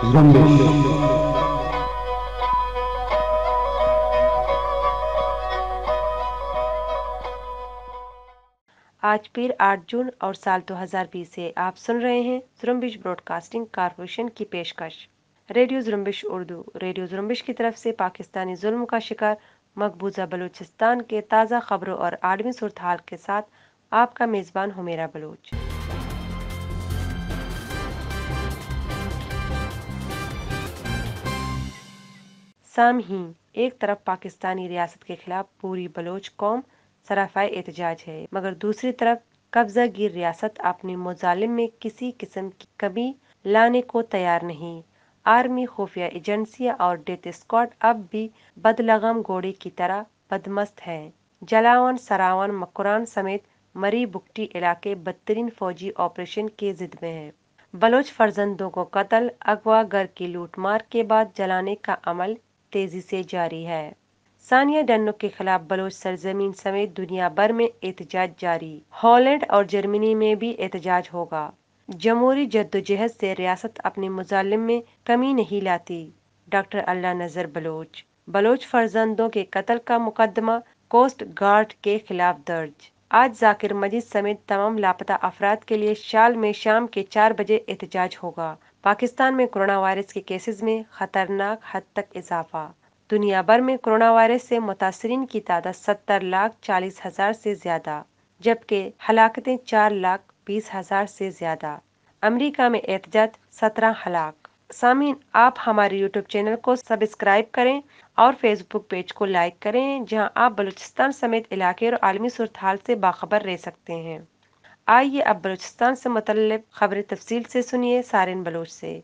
आज फिर 8 जून और साल 2020 से आप सुन रहे हैं जुरम्बिश ब्रॉडकास्टिंग कारपोरेशन की पेशकश रेडियो जुरम्बिश उर्दू रेडियो जुरम्बिश की तरफ से पाकिस्तानी जुल्म का शिकार मकबूजा बलूचिस्तान के ताज़ा खबरों और आर्मी सूरत के साथ आपका मेज़बान हुमेरा बलूच ही एक तरफ पाकिस्तानी रियासत के खिलाफ पूरी बलोच कौम सराफा एहतजाज है मगर दूसरी तरफ कब्जा गिर रियासत अपने मुजालिम में किसी किस्म की कमी लाने को तैयार नहीं आर्मी खुफिया एजेंसियां और डेथ स्क्वाड अब भी बदलगम घोड़े की तरह बदमस्त है जलावन सरावन मकुरान समेत मरी बुकटी इलाके बदतरीन फौजी ऑपरेशन के जिद में हैं बलोच फर्जंदों को कत्ल अगवा घर की लूटमार के बाद जलाने का अमल तेजी से जारी है सानिया डन्नो के खिलाफ बलोच सरजमीन समेत दुनिया भर में एहतजाज जारी हॉलैंड और जर्मनी में भी एहतजाज होगा जमहूरी जद्दोजहद से रियासत अपने मुजालिम में कमी नहीं लाती डॉक्टर अल्लाह नजर बलोच बलोच फर्जंदों के कत्ल का मुकदमा कोस्ट गार्ड के खिलाफ दर्ज आज जाकिर मजिद समेत तमाम लापता अफराद के लिए शाल में शाम के चार बजे एहतजाज होगा पाकिस्तान में कोरोना वायरस के केसेस में खतरनाक हद तक इजाफा दुनिया भर में कोरोना वायरस से मुतासरीन की तादाद सत्तर लाख चालीस हजार से ज्यादा जबकि हलाकतें चार लाख बीस हजार से ज्यादा अमेरिका में एहतजत सत्रह हलाक सामीन आप हमारे यूट्यूब चैनल को सब्सक्राइब करें और फेसबुक पेज को लाइक करें जहां आप बलूचिस्तान समेत इलाके और आलमी सूरत हाल से बाखबर रह सकते हैं आइए अब बलोचिस्तान से मतलब खबरें तफसील से सुनिए सारिन बलोच से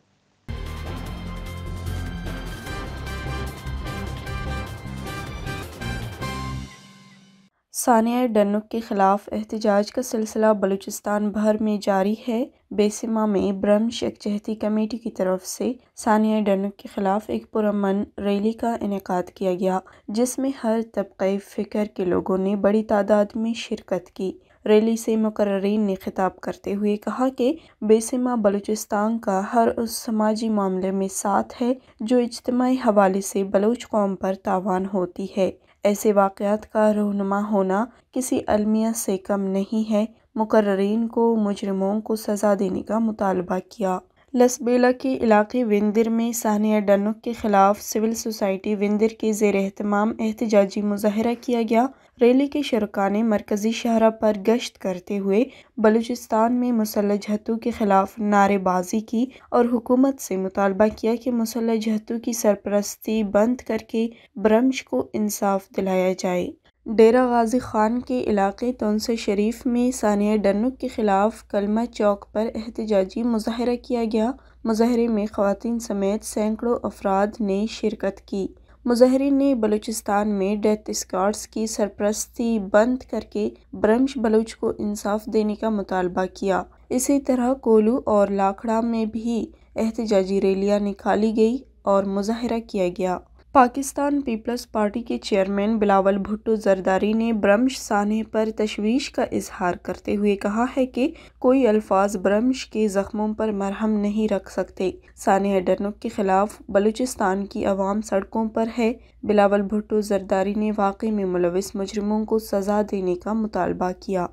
सानिया डनुक के खिलाफ एहतजाज का सिलसिला बलूचिस्तान भर में जारी है बेसिमा में ब्रह्म यकजहती कमेटी की तरफ से सानिया डनुक के खिलाफ एक पुरमन रैली का इनका किया गया जिसमें हर तबके फ़िक्र के लोगों ने बड़ी तादाद में शिरकत की रैली से मुकर्रीन ने खिताब करते हुए कहा कि बेसिमा बलूचिस्तान का हर उस समाजी मामले में साथ है जो इज्तमाही हवाले से बलूच कौम पर तावान होती है ऐसे वाक़ात का रहनुमा होना किसी अलमिया से कम नहीं है मुकर्रीन को मुजरमों को सज़ा देने का मुतालबा किया लसबेला के इलाके विंदिर में सानिया डनुक के खिलाफ सिविल सोसाइटी विंदिर के जेर अहतमाम एहतजाजी मुजाहरा किया गया रैली के शरका ने मरकजी शहरा पर गश्त करते हुए बलूचिस्तान में मुसल जहतों के खिलाफ नारेबाजी की और हुकूमत से मुतालबा किया कि मुसल जहतों की सरपरस्ती बंद करके ब्रम्श को इंसाफ दिलाया जाए डेरा गाज़ी ख़ान के इलाक़े तुनसे शरीफ़ में सानिया डनुक के ख़िलाफ़ कलमा चौक पर एहतजाजी मुजाहरा किया गया मुजाहरे में खातन समेत सैकड़ों अफराद ने शिरकत की मुजाहरीन ने बलूचिस्तान में डेथ स्कॉट्स की सरपरस्ती बंद करके ब्रम्श बलूच को इंसाफ देने का मुतालबा किया इसी तरह कोलू और लाखड़ा में भी एहतजाजी रैलियाँ निकाली गई और मुजाहरा किया गया पाकिस्तान पीपल्स पार्टी के चेयरमैन बिलावल भुट्टो जरदारी ने ब्रम्श साने पर तशवीश का इजहार करते हुए कहा है कि कोई अल्फाज ब्रम्श के ज़ख्मों पर मरहम नहीं रख सकते सानह डरनुक के खिलाफ बलूचिस्तान की आवाम सड़कों पर है बिलावल भुट्टो जरदारी ने वाकई में मुलविस मुजरमों को सजा देने का मुतालबा किया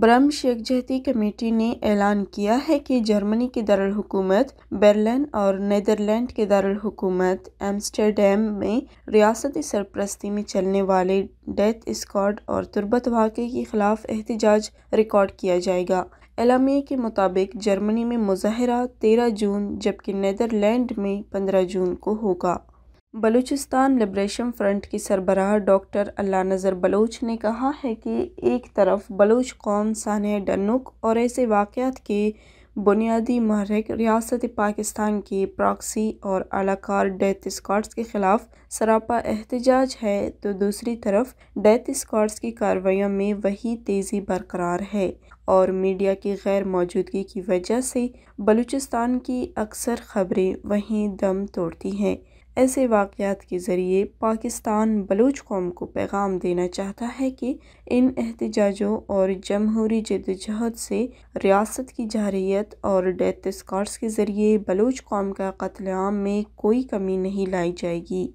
ब्रम शेखजहती कमेटी ने ऐलान किया है कि जर्मनी की हुकूमत बर्लिन और नदरलैंड के दारकूमत एम्स्टरडेम में रियासती सरपरस्ती में चलने वाले डेथ स्कॉड और तुरबत वाक़े के ख़िलाफ़ एहतजाज रिकॉर्ड किया जाएगा एलामिया के मुताबिक जर्मनी में मुजाहरा तेरह जून जबकि नदरलैंड में पंद्रह जून को होगा बलूचिस्तान लिब्रेशन फ्रंट की सरबराह डॉक्टर अल्ला नज़र बलोच ने कहा है कि एक तरफ बलोच कौम सानह डनुक और ऐसे वाक़ात के बुनियादी महरक रियासत पाकिस्तान की प्रॉक्सी और अलाकार डेथ स्कॉट्स के ख़िलाफ़ सरापा एहतजाज है तो दूसरी तरफ डेथ स्कॉट्स की कार्रवाइयों में वही तेज़ी बरकरार है और मीडिया की गैर मौजूदगी की वजह से बलूचिस्तान की अक्सर खबरें वहीं दम तोड़ती हैं ऐसे वाक़ात के ज़रिए पाकिस्तान बलूच कौम को पैगाम देना चाहता है कि इन एहतजाजों और जमहूरी जदजहद से रियासत की जारहीत और डेथ स्कॉट्स के ज़रिए बलूच कौम का कत्लेम में कोई कमी नहीं लाई जाएगी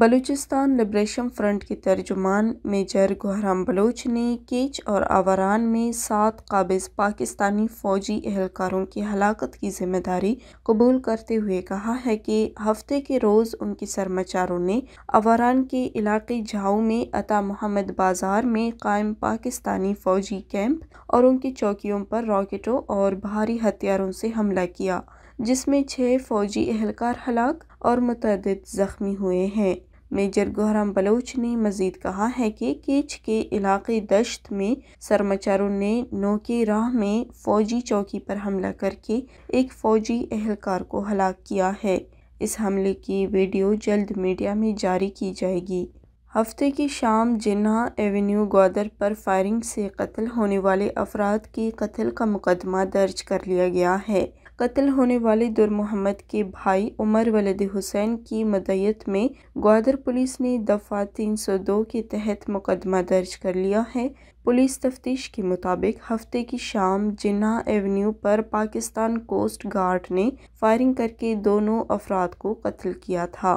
बलूचिस्तान लिब्रेशन फ्रंट के तर्जुमान मेजर गुहराम बलोच ने केच और आवारान में सात काबिज पाकिस्तानी फ़ौजी एहलकारों की हलाकत की जिम्मेदारी कबूल करते हुए कहा है कि हफ्ते के रोज़ उनके सरमाचारों ने आवारान के इलाके झाऊ में अता मोहम्मद बाज़ार में कायम पाकिस्तानी फ़ौजी कैंप और उनकी चौकियों पर रॉकेटों और भारी हथियारों से हमला किया जिसमें छः फ़ौजी एहलकार हलाक और मतद ज़ख्मी हुए हैं मेजर गोहराम बलोच ने मजीद कहा है कि केच के इलाके दश्त में सरमाचारों ने नो के राह में फौजी चौकी पर हमला करके एक फौजी अहलकार को हलाक किया है इस हमले की वीडियो जल्द मीडिया में जारी की जाएगी हफ्ते की शाम जिन्हा एवेन्यू ग्वादर पर फायरिंग से कत्ल होने वाले अफराद के कत्ल का मुकदमा दर्ज कर लिया गया है कत्ल होने वाले दुर मोहम्मद के भाई उमर वलद हुसैन की मदयत में ग्वादर पुलिस ने दफ़ा 302 के तहत मुकदमा दर्ज कर लिया है पुलिस तफ्तीश के मुताबिक हफ्ते की शाम जिन्ना एवेन्यू पर पाकिस्तान कोस्ट गार्ड ने फायरिंग करके दोनों अफराद को कत्ल किया था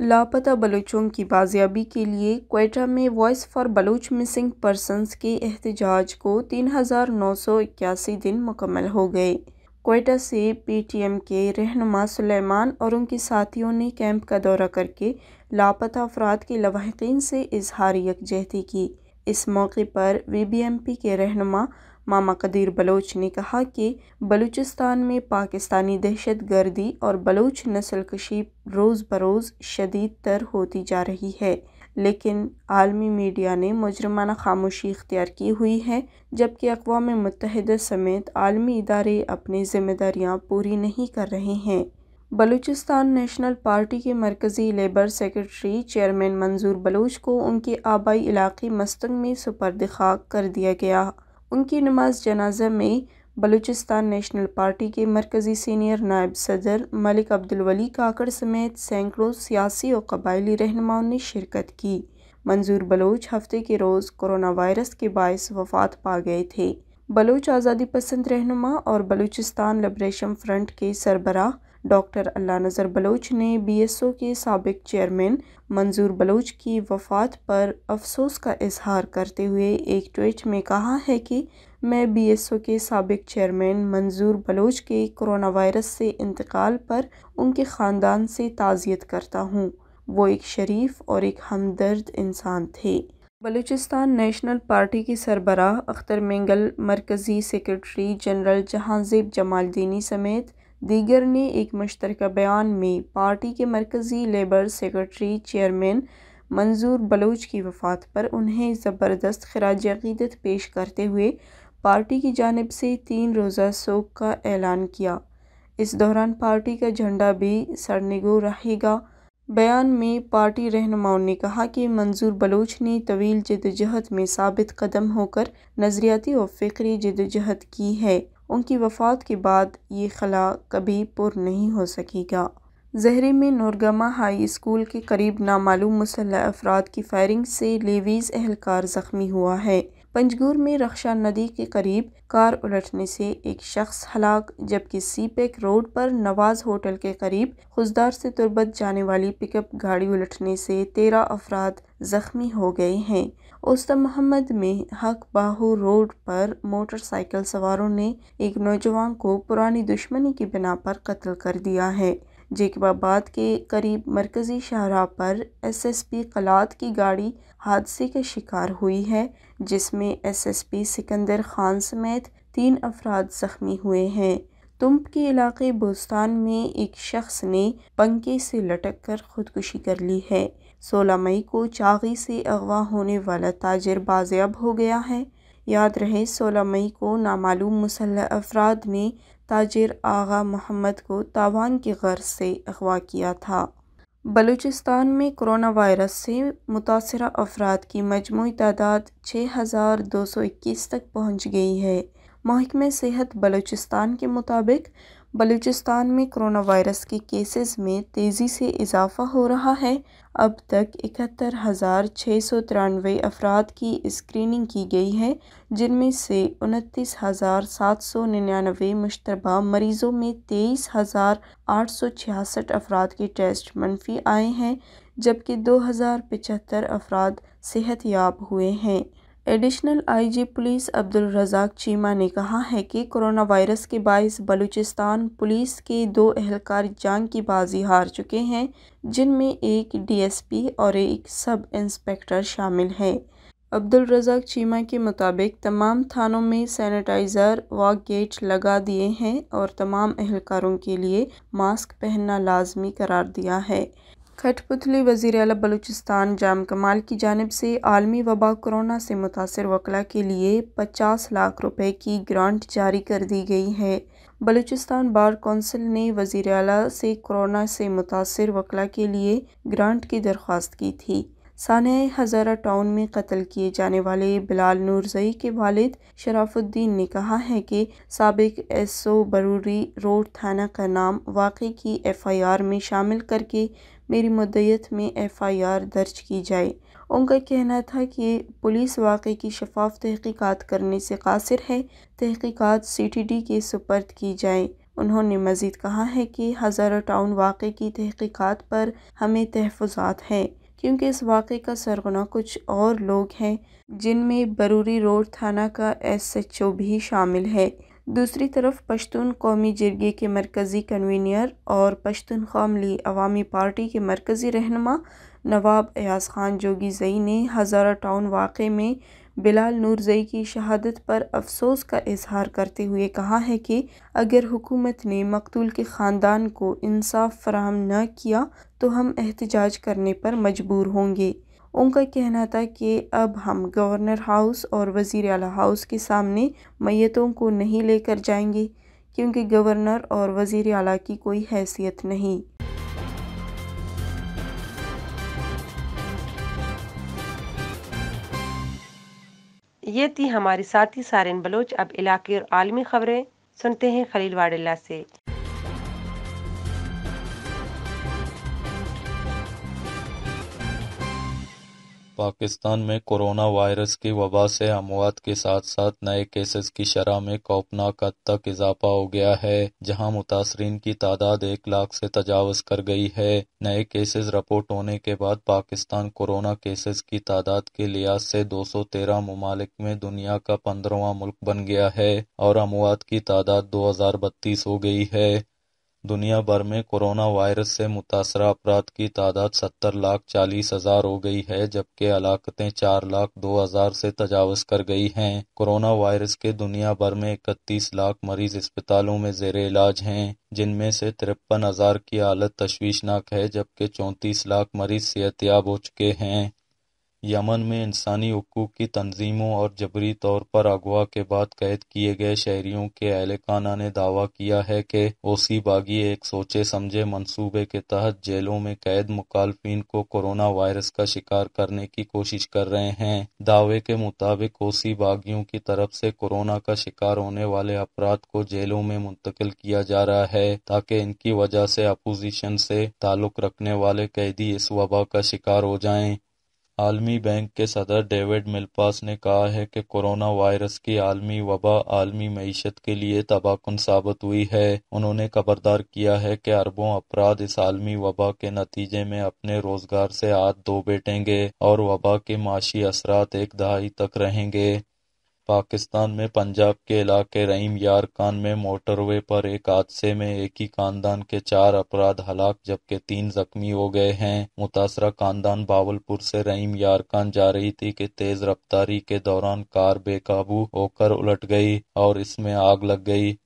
लापता बलूचों की बाजियाबी के लिए क्वेटा में Voice for Baloch Missing Persons के एहतजाज को तीन हज़ार नौ सौ इक्यासी दिन मुकम्मल हो गए कोयटा से पीटीएम के रहनुमा सुलेमान और उनके साथियों ने कैंप का दौरा करके लापता अफराद के लवाहतीन से इजहार यकजहती की इस मौके पर वीबीएमपी के रहनुमा मामा कदीर बलोच ने कहा कि बलूचिस्तान में पाकिस्तानी दहशत गर्दी और बलोच नस्लकशी रोज़ बरोज़ शदीद तर होती जा रही है लेकिन आलमी मीडिया ने मुजरमाना खामोशी इख्तियार की हुई है जबकि अकवा मुतहद समेत आलमी इदारे अपनी ज़िम्मेदारियाँ पूरी नहीं कर रहे हैं बलूचिस्तान नेशनल पार्टी के मरकज़ी लेबर सेक्रेटरी चेयरमैन मंजूर बलूच को उनके आबाई इलाके मस्तंग में सुपर्द खाक कर दिया गया उनकी नमाज जनाजा में बलूचिस्तान नेशनल पार्टी के मरकज़ी सीनियर नायब सदर मलिक अब्दुलवली काकड़ समेत सैकड़ों सियासी और कबायली रहनुमाओं ने शिरकत की मंजूर बलोच हफ्ते के रोज़ कोरोना वायरस के बायस वफात पा गए थे बलोच आज़ादी पसंद रहनुमा और बलूचिस्तान लिब्रेशन फ्रंट के सरबरा डॉक्टर अल्लाह नज़र बलोच ने बी एस ओ के सबक चेयरमैन मंजूर बलोच की वफात पर अफसोस का इजहार करते हुए एक ट्वीट में कहा है कि एस बीएसओ के सबक चेयरमैन मंजूर बलोच के कोरोना वायरस से इंतकाल पर उनके ख़ानदान से ताज़ियत करता हूँ वो एक शरीफ और एक हमदर्द इंसान थे बलूचिस्तान नेशनल पार्टी के सरबराह अख्तर मंगल मरकज़ी सेक्रेटरी जनरल जहांजेब जमालदीनी समेत दीगर ने एक मुश्तर बयान में पार्टी के मरकज़ी labour secretary chairman Manzoor Baloch की वफ़ात पर उन्हें ज़बरदस्त खराज अकीदत पेश करते हुए पार्टी की जानब से तीन रोज़ा शोक का ऐलान किया इस दौरान पार्टी का झंडा भी सरनिगो रहेगा बयान में पार्टी रहनुमाओं ने कहा कि मंजूर बलोच ने तवील जदोजहद में साबित कदम होकर नज़रियाती और फ़िक्री जदोजहद की है उनकी वफात के बाद ये खला कभी पुर नहीं हो सकेगा जहरे में नोरगमा हाई स्कूल के करीब नामालूम मुसल्ह अफराद की फायरिंग से लेवीज़ एहलकार ज़ख्मी हुआ है पंजगूर में रक्षा नदी के करीब कार उलटने से एक शख्स हलाक जबकि सीपेक रोड पर नवाज होटल के करीब खुजदार से तुरबत जाने वाली पिकअप गाड़ी उलटने से तेरह अफराद जख्मी हो गए हैं उस्ता मोहम्मद में हक बाहू रोड पर मोटरसाइकिल सवारों ने एक नौजवान को पुरानी दुश्मनी की बिना पर कत्ल कर दिया है जेकबाबाद के करीब मरकजी शाहरा पर एसएसपी कलात की गाड़ी हादसे के शिकार हुई है जिसमें एसएसपी सिकंदर खान समेत तीन अफराद ज़ख्मी हुए हैं तुम्प के इलाके बोस्तान में एक शख्स ने पंखे से लटक कर खुदकुशी कर ली है सोलह मई को चागी से अगवा होने वाला ताजर बाजियाब हो गया है याद रहे सोलह मई को नामालूम मुसल्ह अफराद ने ताजिर आगा मोहम्मद को तावान की गर्ज से अगवा किया था बलूचिस्तान में कोरोना वायरस से मुतासर अफराद की मजमू तादाद छः हज़ार दो सौ इक्कीस तक पहुँच गई है महकमे सेहत बलूचिस्तान के मुताबिक बलूचिस्तान में कोरोना वायरस के केसेस में तेज़ी से इजाफ़ा हो रहा है अब तक इकहत्तर हज़ार छः सौ तिरानवे अफराद की स्क्रीनिंग की गई है जिनमें से उनतीस हज़ार सात सौ निन्यानवे मुशतबा मरीज़ों में तेईस हज़ार आठ सौ छियासठ अफराद के टेस्ट मनफी आए हैं जबकि दो हज़ार पचहत्तर अफराद सेहत याब हुए हैं additional IG police Abdul Razzaq Cheema ने कहा है कि कोरोना वायरस के बायस बलूचिस्तान पुलिस के दो एहलकार जंग की बाजी हार चुके हैं जिनमें एक डीएसपी और एक सब इंस्पेक्टर शामिल है अब्दुल रजाक चीमा के मुताबिक तमाम थानों में सैनिटाइज़र व गेट लगा दिए हैं और तमाम एहलकारों के लिए मास्क पहनना लाजमी करार दिया है खटपुतली वजीर अल बलूचिस्तान जाम कमाल की जानब से आलमी वबा कोरोना से मुतासर वकला के लिए पचास लाख रुपए की ग्रांट जारी कर दी गई है बलूचिस्तान बार कौंसिल ने वजीर अल से कोरोना से मुतासर वकला के लिए ग्रांट की दरख्वास्त की थी सान हज़ारा टाउन में कत्ल किए जाने वाले बिलाल नूरजई के वालिद शराफुद्दीन ने कहा है कि सबक एस ओ बरूरी रोड थाना का नाम वाक़े की एफ़ आई आर में शामिल करके मेरी मदयत में एफ़ आई आर दर्ज की जाए उनका कहना था कि पुलिस वाक़े की शफाफ तहकीक़ात करने से कासिर है तहकीक़ात सी टी डी के सुपर्द की जाए उन्होंने मज़ीद कहा है कि हज़ारा टाउन वाक़े की तहकीक़ात पर हमें तहफ़ात हैं क्योंकि इस वाक़े का सरगना कुछ और लोग हैं जिनमें बरूरी रोड थाना का एसएचओ भी शामिल है दूसरी तरफ पश्तून कौमी जरगे के मरकज़ी कन्वीनियर और पश्तन खामली अवामी पार्टी के मरकज़ी रहनमा नवाब एयाज़ खान जोगी जई ने हज़ारा टाउन वाक़े में बिलाल नूरजई की शहादत पर अफसोस का इजहार करते हुए कहा है कि अगर हुकूमत ने मकतूल के ख़ानदान को इंसाफ फराहम न किया तो हम एहतजाज करने पर मजबूर होंगे उनका कहना था कि अब हम गवर्नर हाउस और वज़ी अला हाउस के सामने मैतों को नहीं लेकर जाएंगे क्योंकि गवर्नर और वज़ी अला की कोई हैसियत नहीं ये थी हमारी साथी सारिन बलोच अब इलाके और आलमी खबरें सुनते हैं खलील वाडिल्ला से पाकिस्तान में कोरोना वायरस की वबा से अमवात के साथ साथ नए केसेस की शरह में खौफनाक हद तक इजाफा हो गया है जहां मुतासरीन की तादाद एक लाख से तजावज कर गई है नए केसेस रिपोर्ट होने के बाद पाकिस्तान कोरोना केसेस की तादाद के लिहाज से दो सौ तेरह ममालिक में दुनिया का पंद्रहवा मुल्क बन गया है और अमवात की तादाद दो हजार बत्तीस हो गई है दुनिया भर में कोरोना वायरस से मुतासर अफराद की तादाद सत्तर लाख चालीस हजार हो गई है जबकि हलाकतें चार लाख दो हजार से तजावज कर गई हैं कोरोना वायरस के दुनिया भर में इकतीस लाख मरीज अस्पतालों में जेर इलाज हैं जिनमें से तिरपन हजार की हालत तशवीशनाक है जबकि चौंतीस लाख मरीज सेहतियाब हो चुके हैं यमन में इंसानी हकूक की तंजीमों और जबरी तौर पर अगवा के बाद कैद किए गए शहरियों के अहलखाना ने दावा किया है कि ओसी बागी एक सोचे समझे मंसूबे के तहत जेलों में कैद मुखालफी को कोरोना वायरस का शिकार करने की कोशिश कर रहे हैं दावे के मुताबिक ओसी बागियों की तरफ से कोरोना का शिकार होने वाले अफराद को जेलों में मुंतकिल किया जा रहा है ताकि इनकी वजह से अपोजिशन से ताल्लुक रखने वाले कैदी इस वबा का शिकार हो जाएं आलमी बैंक के सदर डेविड मिलपास ने कहा है कि कोरोना वायरस की आलमी वबा आलमी मीशत के लिए तबाहकुन साबित हुई है उन्होंने खबरदार किया है कि अरबों अपराध इस आलमी वबा के नतीजे में अपने रोजगार से हाथ धो बैठेंगे और वबा के माशी असरात एक दहाई तक रहेंगे पाकिस्तान में पंजाब के इलाके रहीम यार खान में मोटरवे पर एक हादसे में एक ही खानदान के चार अपराध हलाक जबकि तीन जख्मी हो गए हैं। मुतासरा खानदान बावलपुर से रहीम यार खान जा रही थी कि तेज रफ्तारी के दौरान कार बेकाबू होकर उलट गई और इसमें आग लग गई।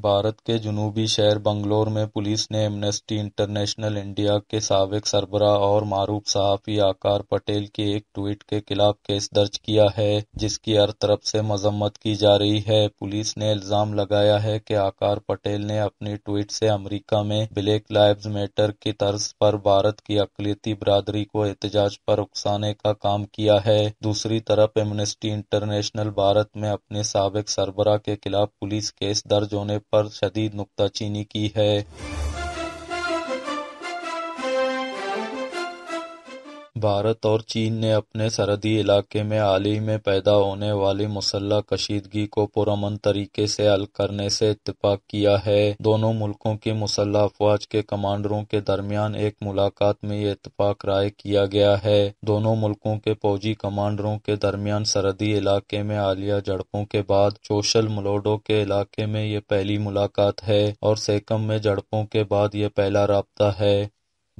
भारत के जुनूबी शहर बंगलोर में पुलिस ने एमनेस्टी इंटरनेशनल इंडिया के सबक सरबरा और मारूफ सहाफ़ी आकार पटेल के एक ट्वीट के खिलाफ केस दर्ज किया है जिसकी हर तरफ से मजम्मत की जा रही है पुलिस ने इल्ज़ाम लगाया है कि आकार पटेल ने अपनी ट्वीट से अमरीका में ब्लैक लाइव मैटर की तर्ज पर भारत की अकलीती बरदरी को एहतजाज पर उकसाने का काम किया है दूसरी तरफ एमनेस्टी इंटरनेशनल भारत में अपने सबक सरबराह के खिलाफ पुलिस केस दर्ज होने पर शदीद नुकताचीनी की है भारत और चीन ने अपने सरहदी इलाके में हाल ही में पैदा होने वाली मुसल्ह कशीदगी को पुरमन तरीके से हल करने से इतफाक किया है दोनों मुल्कों की मुसल्ह अफवाज के कमांडरों के दरमियान एक मुलाकात में ये इतफाक राय किया गया है दोनों मुल्कों के फौजी कमांडरों के दरमियान सरहदी इलाके में आलिया झड़पों के बाद सोशल मलोडो के इलाके में ये पहली मुलाकात है और सेकम में झड़पों के बाद ये पहला रबता है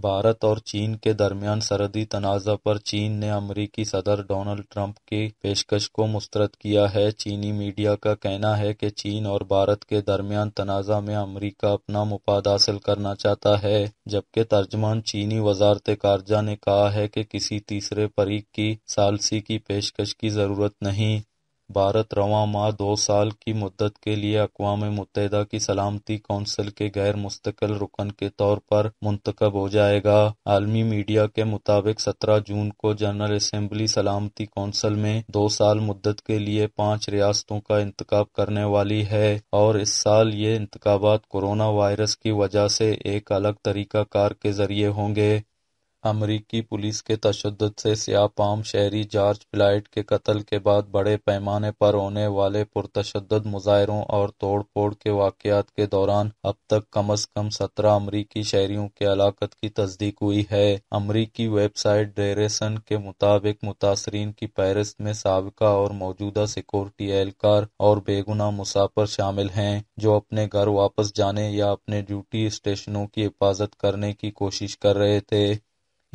भारत और चीन के दरमियान सरहदी तनाजा पर चीन ने अमरीकी सदर डोनाल्ड ट्रंप की पेशकश को मुस्तरद किया है चीनी मीडिया का कहना है कि चीन और भारत के दरमियान तनाजा में अमरीका अपना मुफाद हासिल करना चाहता है जबकि तर्जमान चीनी वजारत खारजा ने कहा है कि किसी तीसरे फरीक की सालसी की पेशकश की जरूरत नहीं भारत माह दो साल की मुद्दत के लिए अकवा मुत की सलामती कौंसिल के गैर मुस्तकिल रुकन के तौर पर मुंतखब हो जाएगा। आलमी मीडिया के मुताबिक सत्रह जून को जनरल असम्बली सलामती कौंसिल में दो साल मुद्दत के लिए पाँच रियासतों का इंतखब करने वाली है और इस साल ये इंतखबात कोरोना वायरस की वजह से एक अलग तरीका कार के ज़रिए होंगे। अमरीकी पुलिस के तशद से सियापाम शहरी जॉर्ज फ्लाइट के कत्ल के बाद बड़े पैमाने पर होने वाले पुरतशद मुजाहरों और तोड़ फोड़ के वाकत के दौरान अब तक कम अज कम सत्रह अमरीकी शहरियों के हलाकत की तस्दीक हुई है अमरीकी वेबसाइट डेरेसन के मुताबिक मुतासरीन की फहरिस्त में सबका और मौजूदा सिक्योरिटी एहलकार और बेगुना मुसाफर शामिल हैं जो अपने घर वापस जाने या अपने ड्यूटी स्टेशनों की हिफाजत करने की कोशिश कर रहे थे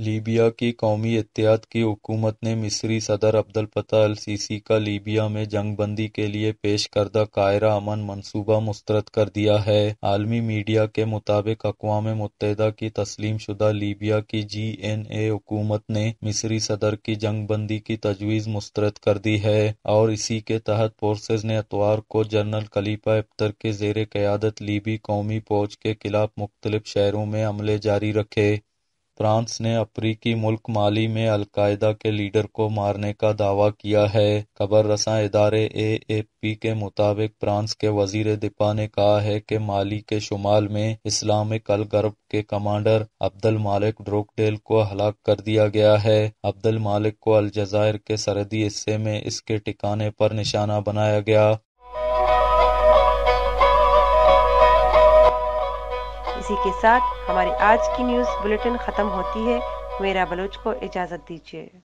लीबिया की कौमी एहतियात की हुकूमत ने मिस्री सदर अब्दुल फत्ताह अल-सीसी का लीबिया में जंगबंदी के लिए पेश करदा कायरा अमन मंसूबा मुस्तरद कर दिया है। आलमी मीडिया के मुताबिक अक़वाम मुत्तहदा की तस्लीम शुदा लीबिया की जी ए हुकूमत ने मिस्री सदर की जंगबंदी की तजवीज़ मुस्तरद कर दी है और इसी के तहत फोर्सेज ने अतवार को जनरल खलीफा इफ्तर के ज़ेर क्यादत लीबी कौमी फ़ौज के खिलाफ मुख्तलिफ शहरों में हमले जारी रखे। फ्रांस ने अफ्रीकी मुल्क माली में अलकायदा के लीडर को मारने का दावा किया है खबर रसा इदारे पी के मुताबिक फ्रांस के वजीर दिपा ने कहा है कि माली के शुमाल में इस्लामिक गर्ब के कमांडर अब्दुल मालिक ड्रोकडेल को हलाक कर दिया गया है अब्दुल मालिक को अलजायर के सरहदी हिस्से में इसके ठिकाने पर निशाना बनाया गया इसी के साथ हमारी आज की न्यूज़ बुलेटिन ख़त्म होती है मेरा बलोच को इजाज़त दीजिए